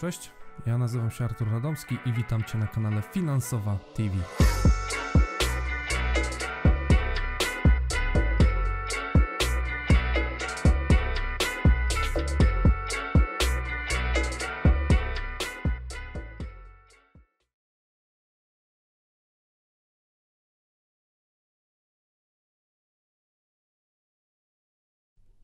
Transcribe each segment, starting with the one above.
Cześć, ja nazywam się Artur Radomski i witam Cię na kanale Finansowa TV.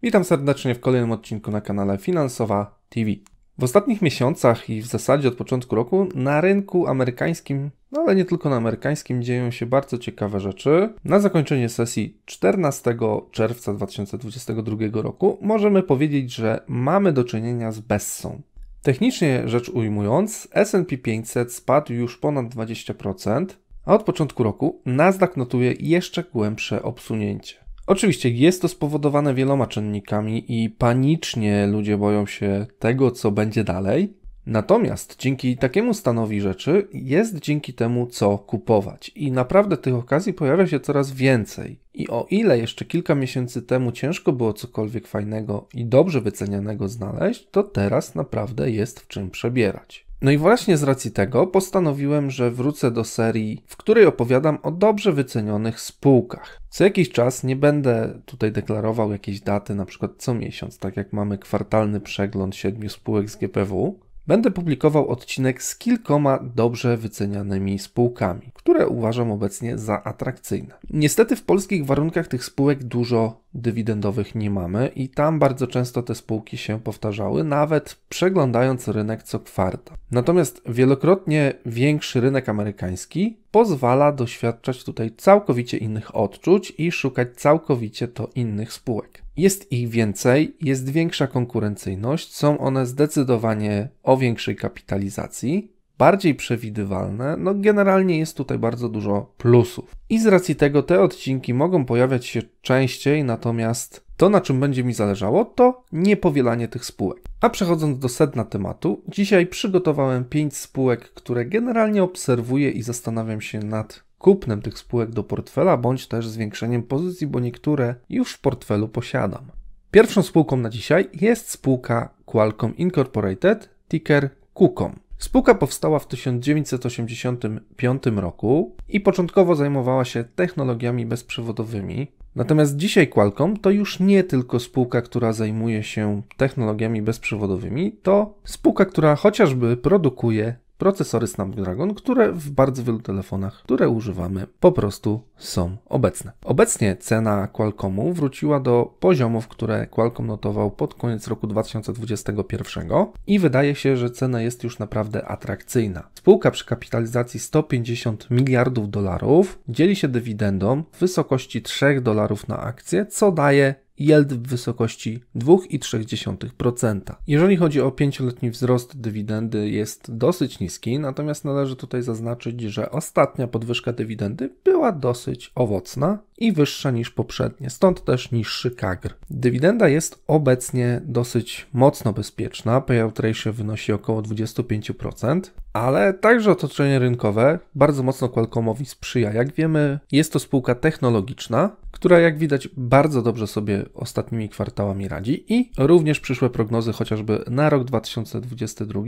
Witam serdecznie w kolejnym odcinku na kanale Finansowa TV. W ostatnich miesiącach i w zasadzie od początku roku na rynku amerykańskim, no ale nie tylko na amerykańskim, dzieją się bardzo ciekawe rzeczy. Na zakończenie sesji 14 czerwca 2022 roku możemy powiedzieć, że mamy do czynienia z Bessą. Technicznie rzecz ujmując, SP 500 spadł już ponad 20%, a od początku roku Nasdaq notuje jeszcze głębsze obsunięcie. Oczywiście jest to spowodowane wieloma czynnikami i panicznie ludzie boją się tego, co będzie dalej. Natomiast dzięki takiemu stanowi rzeczy jest dzięki temu, co kupować. I naprawdę tych okazji pojawia się coraz więcej. I o ile jeszcze kilka miesięcy temu ciężko było cokolwiek fajnego i dobrze wycenianego znaleźć, to teraz naprawdę jest w czym przebierać. No i właśnie z racji tego postanowiłem, że wrócę do serii, w której opowiadam o dobrze wycenionych spółkach. Co jakiś czas nie będę tutaj deklarował jakiejś daty, na przykład co miesiąc, tak jak mamy kwartalny przegląd siedmiu spółek z GPW. Będę publikował odcinek z kilkoma dobrze wycenianymi spółkami, które uważam obecnie za atrakcyjne. Niestety w polskich warunkach tych spółek dużo dywidendowych nie mamy i tam bardzo często te spółki się powtarzały, nawet przeglądając rynek co kwarta. Natomiast wielokrotnie większy rynek amerykański pozwala doświadczać tutaj całkowicie innych odczuć i szukać całkowicie to innych spółek. Jest ich więcej, jest większa konkurencyjność, są one zdecydowanie o większej kapitalizacji, bardziej przewidywalne, no generalnie jest tutaj bardzo dużo plusów. I z racji tego te odcinki mogą pojawiać się częściej, natomiast to, na czym będzie mi zależało, to niepowielanie tych spółek. A przechodząc do sedna tematu, dzisiaj przygotowałem 5 spółek, które generalnie obserwuję i zastanawiam się nad kupnem tych spółek do portfela, bądź też zwiększeniem pozycji, bo niektóre już w portfelu posiadam. Pierwszą spółką na dzisiaj jest spółka Qualcomm Incorporated, ticker QCOM. Spółka powstała w 1985 roku i początkowo zajmowała się technologiami bezprzewodowymi. Natomiast dzisiaj Qualcomm to już nie tylko spółka, która zajmuje się technologiami bezprzewodowymi, to spółka, która chociażby produkuje procesory Snapdragon, które w bardzo wielu telefonach, które używamy, po prostu są obecne. Obecnie cena Qualcommu wróciła do poziomów, które Qualcomm notował pod koniec roku 2021 i wydaje się, że cena jest już naprawdę atrakcyjna. Spółka przy kapitalizacji 150 miliardów dolarów dzieli się dywidendą w wysokości 3 dolarów na akcję, co daje yield w wysokości 2,3%. Jeżeli chodzi o pięcioletni wzrost dywidendy jest dosyć niski, natomiast należy tutaj zaznaczyć, że ostatnia podwyżka dywidendy była dosyć owocna i wyższa niż poprzednie, stąd też niższy kagr. Dywidenda jest obecnie dosyć mocno bezpieczna, payout ratio wynosi około 25%, ale także otoczenie rynkowe bardzo mocno Qualcommowi sprzyja. Jak wiemy, jest to spółka technologiczna, która jak widać bardzo dobrze sobie ostatnimi kwartałami radzi i również przyszłe prognozy chociażby na rok 2022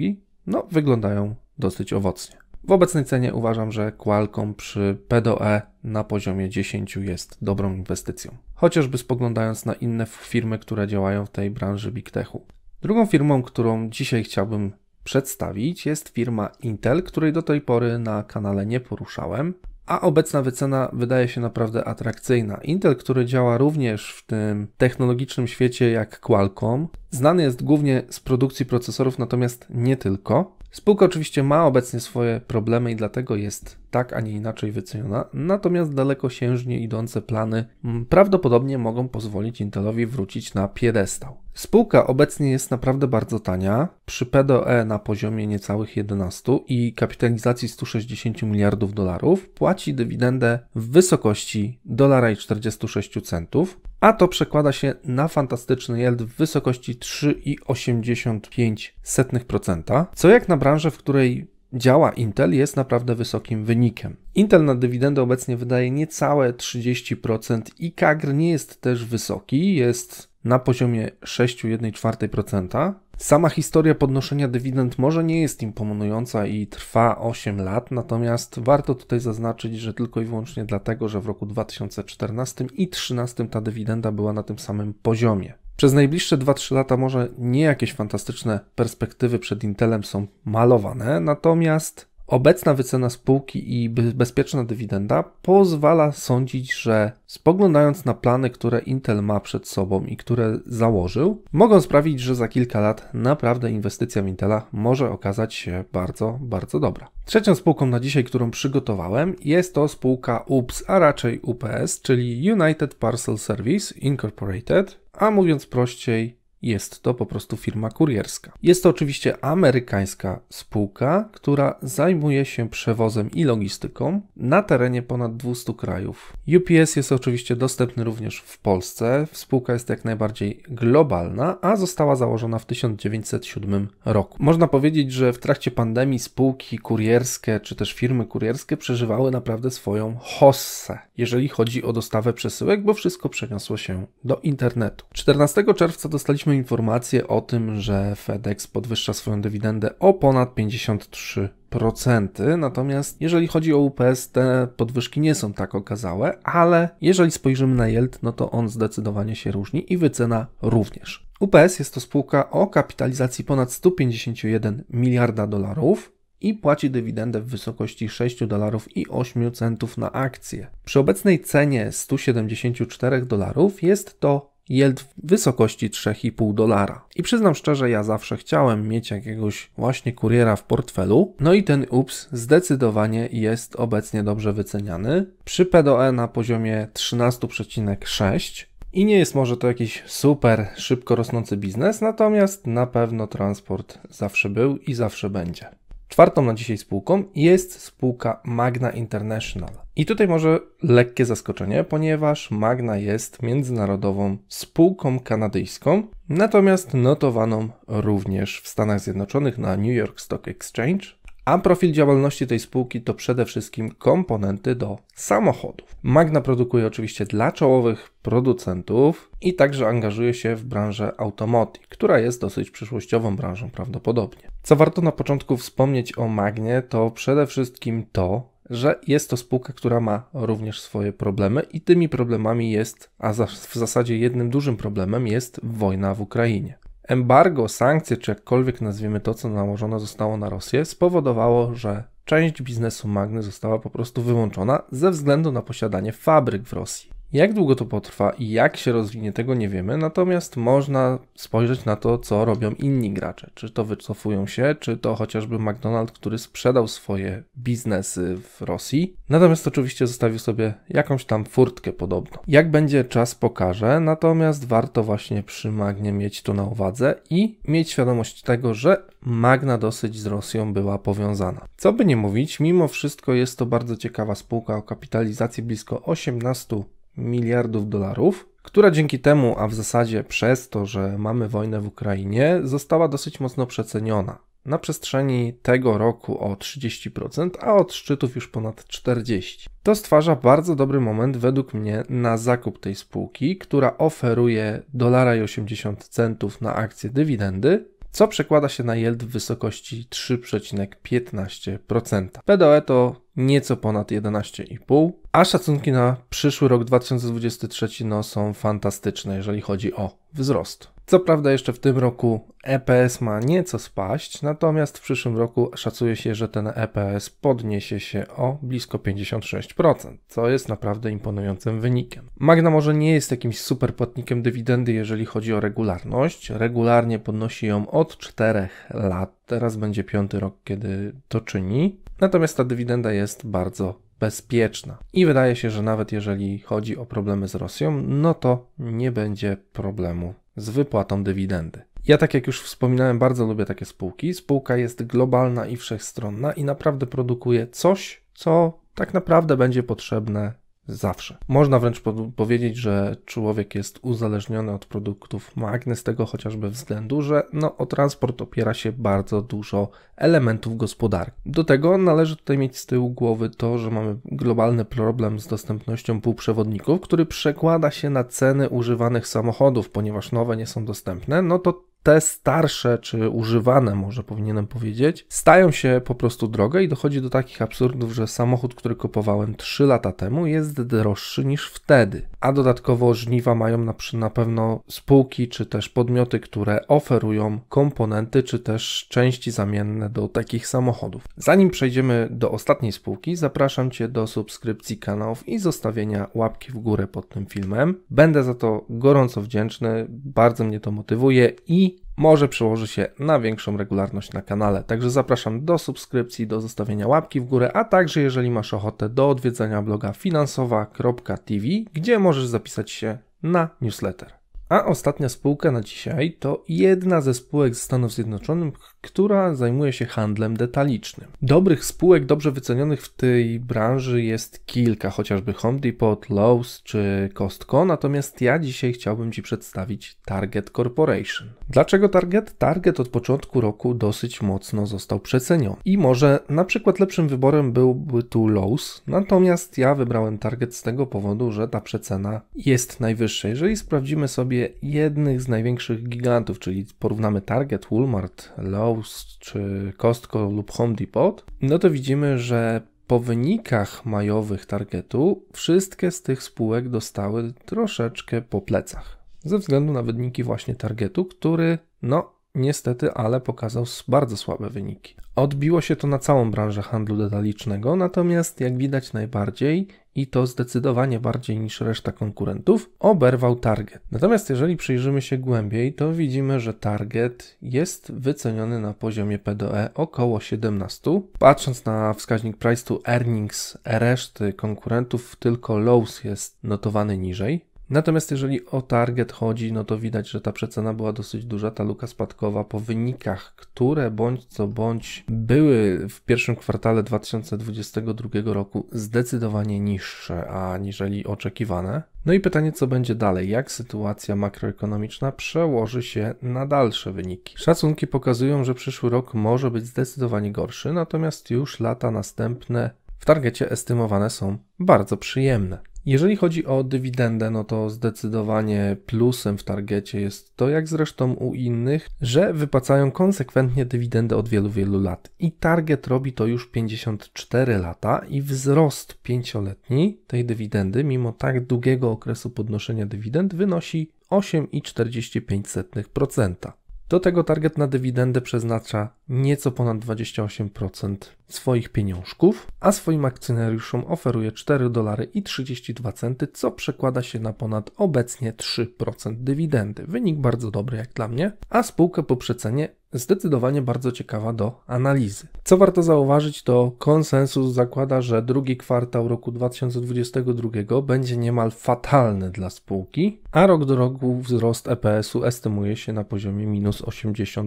no, wyglądają dosyć owocnie. W obecnej cenie uważam, że Qualcomm przy PDOE na poziomie 10 jest dobrą inwestycją. Chociażby spoglądając na inne firmy, które działają w tej branży Big Techu. Drugą firmą, którą dzisiaj chciałbym przedstawić, jest firma Intel, której do tej pory na kanale nie poruszałem. A obecna wycena wydaje się naprawdę atrakcyjna. Intel, który działa również w tym technologicznym świecie jak Qualcomm, znany jest głównie z produkcji procesorów, natomiast nie tylko. Spółka oczywiście ma obecnie swoje problemy i dlatego jest tak, a nie inaczej wyceniona, natomiast dalekosiężnie idące plany mm, prawdopodobnie mogą pozwolić Intelowi wrócić na piedestał. Spółka obecnie jest naprawdę bardzo tania, przy PDOE na poziomie niecałych 11 i kapitalizacji 160 miliardów dolarów płaci dywidendę w wysokości dolara i 46 centów, a to przekłada się na fantastyczny yield w wysokości 3,85%, co jak na branżę, w której działa Intel, jest naprawdę wysokim wynikiem. Intel na dywidendę obecnie wydaje niecałe 30% i KAGR nie jest też wysoki, jest na poziomie 6,1%. Sama historia podnoszenia dywidend może nie jest imponująca i trwa 8 lat, natomiast warto tutaj zaznaczyć, że tylko i wyłącznie dlatego, że w roku 2014 i 2013 ta dywidenda była na tym samym poziomie. Przez najbliższe 2-3 lata może nie jakieś fantastyczne perspektywy przed Intelem są malowane, natomiast obecna wycena spółki i bezpieczna dywidenda pozwala sądzić, że spoglądając na plany, które Intel ma przed sobą i które założył, mogą sprawić, że za kilka lat naprawdę inwestycja w Intela może okazać się bardzo, bardzo dobra. Trzecią spółką na dzisiaj, którą przygotowałem, jest to spółka UPS, a raczej UPS, czyli United Parcel Service Incorporated a mówiąc prościej, jest to po prostu firma kurierska. Jest to oczywiście amerykańska spółka, która zajmuje się przewozem i logistyką na terenie ponad 200 krajów. UPS jest oczywiście dostępny również w Polsce. Spółka jest jak najbardziej globalna, a została założona w 1907 roku. Można powiedzieć, że w trakcie pandemii spółki kurierskie czy też firmy kurierskie przeżywały naprawdę swoją hossę, jeżeli chodzi o dostawę przesyłek, bo wszystko przeniosło się do internetu. 14 czerwca dostaliśmy dostaliśmy informację o tym, że FedEx podwyższa swoją dywidendę o ponad 53%. Natomiast jeżeli chodzi o UPS, te podwyżki nie są tak okazałe, ale jeżeli spojrzymy na Yield, no to on zdecydowanie się różni i wycena również. UPS jest to spółka o kapitalizacji ponad 151 miliarda dolarów i płaci dywidendę w wysokości 6 dolarów i 8 centów na akcję. Przy obecnej cenie 174 dolarów jest to yield w wysokości 3,5 dolara. I przyznam szczerze, ja zawsze chciałem mieć jakiegoś właśnie kuriera w portfelu. No i ten UPS zdecydowanie jest obecnie dobrze wyceniany. Przy PDOE na poziomie 13,6. I nie jest może to jakiś super szybko rosnący biznes, natomiast na pewno transport zawsze był i zawsze będzie. Czwartą na dzisiaj spółką jest spółka Magna International. I tutaj może lekkie zaskoczenie, ponieważ Magna jest międzynarodową spółką kanadyjską, natomiast notowaną również w Stanach Zjednoczonych na New York Stock Exchange. A profil działalności tej spółki to przede wszystkim komponenty do samochodów. Magna produkuje oczywiście dla czołowych producentów i także angażuje się w branżę automotive, która jest dosyć przyszłościową branżą prawdopodobnie. Co warto na początku wspomnieć o Magnie, to przede wszystkim to, że jest to spółka, która ma również swoje problemy i tymi problemami jest, a w zasadzie jednym dużym problemem jest wojna w Ukrainie. Embargo, sankcje, czy jakkolwiek nazwiemy to, co nałożone zostało na Rosję, spowodowało, że część biznesu Magny została po prostu wyłączona ze względu na posiadanie fabryk w Rosji. Jak długo to potrwa i jak się rozwinie, tego nie wiemy, natomiast można spojrzeć na to, co robią inni gracze. Czy to wycofują się, czy to chociażby McDonald's, który sprzedał swoje biznesy w Rosji. Natomiast oczywiście zostawił sobie jakąś tam furtkę podobno. Jak będzie czas pokaże, natomiast warto właśnie przy Magnie mieć to na uwadze i mieć świadomość tego, że Magna dosyć z Rosją była powiązana. Co by nie mówić, mimo wszystko jest to bardzo ciekawa spółka o kapitalizacji blisko 18 miliardów dolarów, która dzięki temu, a w zasadzie przez to, że mamy wojnę w Ukrainie, została dosyć mocno przeceniona. Na przestrzeni tego roku o 30%, a od szczytów już ponad 40%. To stwarza bardzo dobry moment według mnie na zakup tej spółki, która oferuje dolara i 80 centów na akcję dywidendy, co przekłada się na yield w wysokości 3,15%. PDOE e to nieco ponad 11,5, a szacunki na przyszły rok 2023 no, są fantastyczne, jeżeli chodzi o wzrost. Co prawda jeszcze w tym roku EPS ma nieco spaść, natomiast w przyszłym roku szacuje się, że ten EPS podniesie się o blisko 56%, co jest naprawdę imponującym wynikiem. Magna może nie jest jakimś super płatnikiem dywidendy, jeżeli chodzi o regularność. Regularnie podnosi ją od 4 lat, teraz będzie piąty rok, kiedy to czyni. Natomiast ta dywidenda jest bardzo bezpieczna. I wydaje się, że nawet jeżeli chodzi o problemy z Rosją, no to nie będzie problemu z wypłatą dywidendy. Ja, tak jak już wspominałem, bardzo lubię takie spółki. Spółka jest globalna i wszechstronna i naprawdę produkuje coś, co tak naprawdę będzie potrzebne Zawsze. Można wręcz powiedzieć, że człowiek jest uzależniony od produktów Magny z tego chociażby względu, że no, o transport opiera się bardzo dużo elementów gospodarki. Do tego należy tutaj mieć z tyłu głowy to, że mamy globalny problem z dostępnością półprzewodników, który przekłada się na ceny używanych samochodów, ponieważ nowe nie są dostępne, no to te starsze, czy używane, może powinienem powiedzieć, stają się po prostu drogie i dochodzi do takich absurdów, że samochód, który kupowałem 3 lata temu, jest droższy niż wtedy. A dodatkowo żniwa mają na, na pewno spółki, czy też podmioty, które oferują komponenty, czy też części zamienne do takich samochodów. Zanim przejdziemy do ostatniej spółki, zapraszam Cię do subskrypcji kanałów i zostawienia łapki w górę pod tym filmem. Będę za to gorąco wdzięczny, bardzo mnie to motywuje i może przełoży się na większą regularność na kanale. Także zapraszam do subskrypcji, do zostawienia łapki w górę, a także jeżeli masz ochotę do odwiedzenia bloga finansowa.tv, gdzie możesz zapisać się na newsletter. A ostatnia spółka na dzisiaj to jedna ze spółek ze Stanów Zjednoczonych, która zajmuje się handlem detalicznym. Dobrych spółek dobrze wycenionych w tej branży jest kilka, chociażby Home Depot, Lowe's czy Costco, natomiast ja dzisiaj chciałbym Ci przedstawić Target Corporation. Dlaczego Target? Target od początku roku dosyć mocno został przeceniony i może na przykład lepszym wyborem byłby tu Lowe's, natomiast ja wybrałem Target z tego powodu, że ta przecena jest najwyższa. Jeżeli sprawdzimy sobie jednych z największych gigantów, czyli porównamy Target, Walmart, Lowe's, czy Costco lub Home Depot, no to widzimy, że po wynikach majowych targetu wszystkie z tych spółek dostały troszeczkę po plecach. Ze względu na wyniki właśnie targetu, który no niestety, ale pokazał bardzo słabe wyniki. Odbiło się to na całą branżę handlu detalicznego, natomiast jak widać najbardziej i to zdecydowanie bardziej niż reszta konkurentów, oberwał target. Natomiast jeżeli przyjrzymy się głębiej, to widzimy, że target jest wyceniony na poziomie PDE około 17. Patrząc na wskaźnik price to earnings reszty konkurentów, tylko Lowe's jest notowany niżej. Natomiast jeżeli o target chodzi, no to widać, że ta przecena była dosyć duża, ta luka spadkowa po wynikach, które bądź co bądź były w pierwszym kwartale 2022 roku zdecydowanie niższe aniżeli oczekiwane. No i pytanie, co będzie dalej? Jak sytuacja makroekonomiczna przełoży się na dalsze wyniki? Szacunki pokazują, że przyszły rok może być zdecydowanie gorszy, natomiast już lata następne w targecie estymowane są bardzo przyjemne. Jeżeli chodzi o dywidendę, no to zdecydowanie plusem w targecie jest to, jak zresztą u innych, że wypłacają konsekwentnie dywidendę od wielu, wielu lat. I target robi to już 54 lata i wzrost pięcioletni tej dywidendy, mimo tak długiego okresu podnoszenia dywidend, wynosi 8,45%. Do tego target na dywidendę przeznacza nieco ponad 28% swoich pieniążków, a swoim akcjonariuszom oferuje 4 dolary i 32 centy, co przekłada się na ponad obecnie 3% dywidendy. Wynik bardzo dobry jak dla mnie, a spółkę po przecenie zdecydowanie bardzo ciekawa do analizy. Co warto zauważyć, to konsensus zakłada, że drugi kwartał roku 2022 będzie niemal fatalny dla spółki, a rok do roku wzrost EPS-u estymuje się na poziomie minus 80%.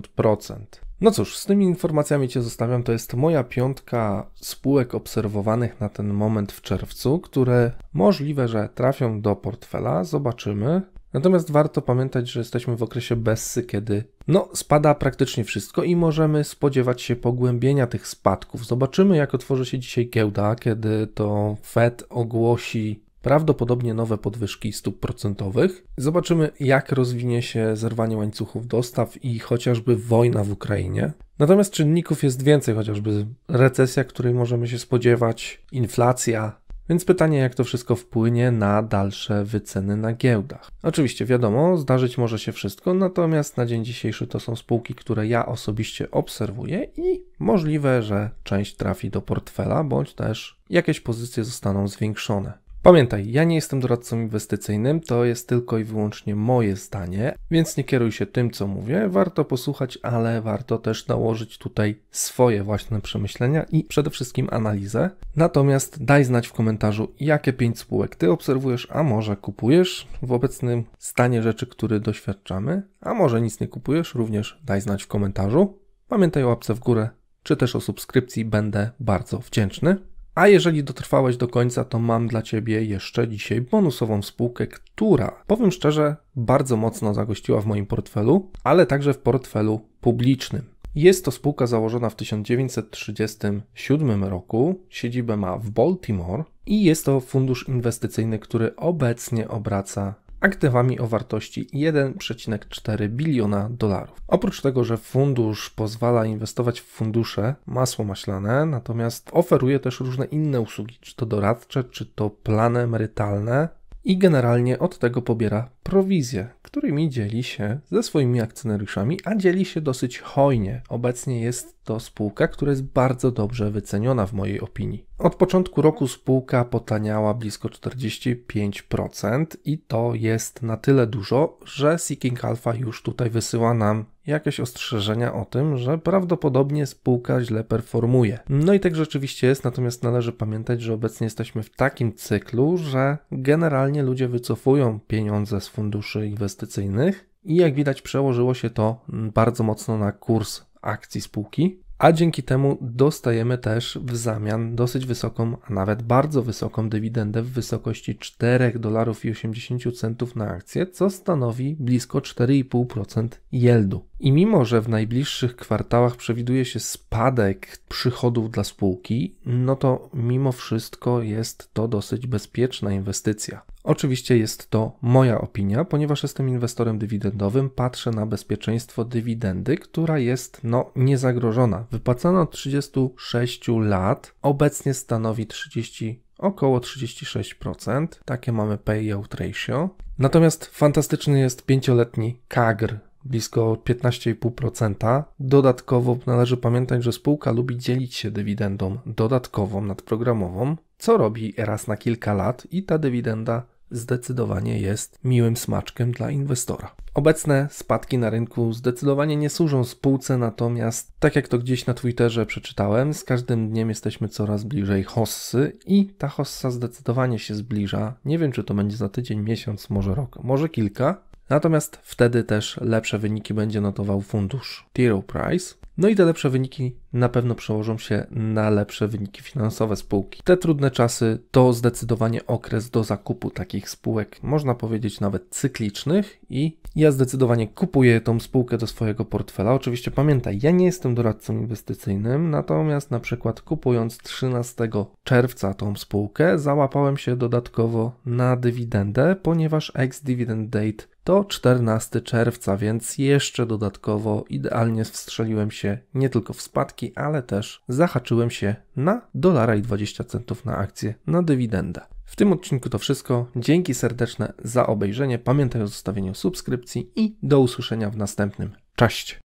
No cóż, z tymi informacjami Cię zostawiam. To jest moja piątka spółek obserwowanych na ten moment w czerwcu, które możliwe, że trafią do portfela. Zobaczymy. Natomiast warto pamiętać, że jesteśmy w okresie Bessy, kiedy no, spada praktycznie wszystko i możemy spodziewać się pogłębienia tych spadków. Zobaczymy, jak otworzy się dzisiaj giełda, kiedy to Fed ogłosi prawdopodobnie nowe podwyżki stóp procentowych. Zobaczymy, jak rozwinie się zerwanie łańcuchów dostaw i chociażby wojna w Ukrainie. Natomiast czynników jest więcej, chociażby recesja, której możemy się spodziewać, inflacja, więc pytanie, jak to wszystko wpłynie na dalsze wyceny na giełdach. Oczywiście, wiadomo, zdarzyć może się wszystko, natomiast na dzień dzisiejszy to są spółki, które ja osobiście obserwuję i możliwe, że część trafi do portfela, bądź też jakieś pozycje zostaną zwiększone. Pamiętaj, ja nie jestem doradcą inwestycyjnym, to jest tylko i wyłącznie moje zdanie, więc nie kieruj się tym, co mówię. Warto posłuchać, ale warto też nałożyć tutaj swoje własne przemyślenia i przede wszystkim analizę. Natomiast daj znać w komentarzu, jakie pięć spółek ty obserwujesz, a może kupujesz w obecnym stanie rzeczy, który doświadczamy, a może nic nie kupujesz, również daj znać w komentarzu. Pamiętaj o łapce w górę, czy też o subskrypcji, będę bardzo wdzięczny. A jeżeli dotrwałeś do końca, to mam dla Ciebie jeszcze dzisiaj bonusową spółkę, która, powiem szczerze, bardzo mocno zagościła w moim portfelu, ale także w portfelu publicznym. Jest to spółka założona w 1937 roku, siedzibę ma w Baltimore i jest to fundusz inwestycyjny, który obecnie obraca aktywami o wartości 1,4 biliona dolarów. Oprócz tego, że fundusz pozwala inwestować w fundusze masło maślane, natomiast oferuje też różne inne usługi, czy to doradcze, czy to plany emerytalne i generalnie od tego pobiera prowizję, którymi dzieli się ze swoimi akcjonariuszami, a dzieli się dosyć hojnie. Obecnie jest to spółka, która jest bardzo dobrze wyceniona w mojej opinii. Od początku roku spółka potaniała blisko 45% i to jest na tyle dużo, że Seeking Alpha już tutaj wysyła nam jakieś ostrzeżenia o tym, że prawdopodobnie spółka źle performuje. No i tak rzeczywiście jest, natomiast należy pamiętać, że obecnie jesteśmy w takim cyklu, że generalnie ludzie wycofują pieniądze z funduszy inwestycyjnych. I jak widać, przełożyło się to bardzo mocno na kurs akcji spółki, a dzięki temu dostajemy też w zamian dosyć wysoką, a nawet bardzo wysoką dywidendę w wysokości 4,80 dolarów i centów na akcję, co stanowi blisko 4,5% yieldu. I mimo, że w najbliższych kwartałach przewiduje się spadek przychodów dla spółki, no to mimo wszystko jest to dosyć bezpieczna inwestycja. Oczywiście jest to moja opinia, ponieważ jestem inwestorem dywidendowym, patrzę na bezpieczeństwo dywidendy, która jest no niezagrożona. Wypłacana od 36 lat, obecnie stanowi 30 około 36%. Takie mamy payout ratio. Natomiast fantastyczny jest pięcioletni kagr, blisko 15,5%. Dodatkowo należy pamiętać, że spółka lubi dzielić się dywidendą dodatkową nadprogramową, co robi raz na kilka lat i ta dywidenda zdecydowanie jest miłym smaczkiem dla inwestora. Obecne spadki na rynku zdecydowanie nie służą spółce, natomiast tak jak to gdzieś na Twitterze przeczytałem, z każdym dniem jesteśmy coraz bliżej hossy i ta hossa zdecydowanie się zbliża. Nie wiem, czy to będzie za tydzień, miesiąc, może rok, może kilka. Natomiast wtedy też lepsze wyniki będzie notował fundusz Tiro Price, no i te lepsze wyniki na pewno przełożą się na lepsze wyniki finansowe spółki. Te trudne czasy to zdecydowanie okres do zakupu takich spółek, można powiedzieć nawet cyklicznych i ja zdecydowanie kupuję tą spółkę do swojego portfela. Oczywiście pamiętaj, ja nie jestem doradcą inwestycyjnym, natomiast na przykład kupując 13 czerwca tą spółkę, załapałem się dodatkowo na dywidendę, ponieważ ex-dividend date to 14 czerwca, więc jeszcze dodatkowo idealnie wstrzeliłem się nie tylko w spadki, ale też zahaczyłem się na dolara i 20 centów na akcję na dywidendę. W tym odcinku to wszystko. Dzięki serdeczne za obejrzenie. Pamiętaj o zostawieniu subskrypcji i do usłyszenia w następnym. Cześć!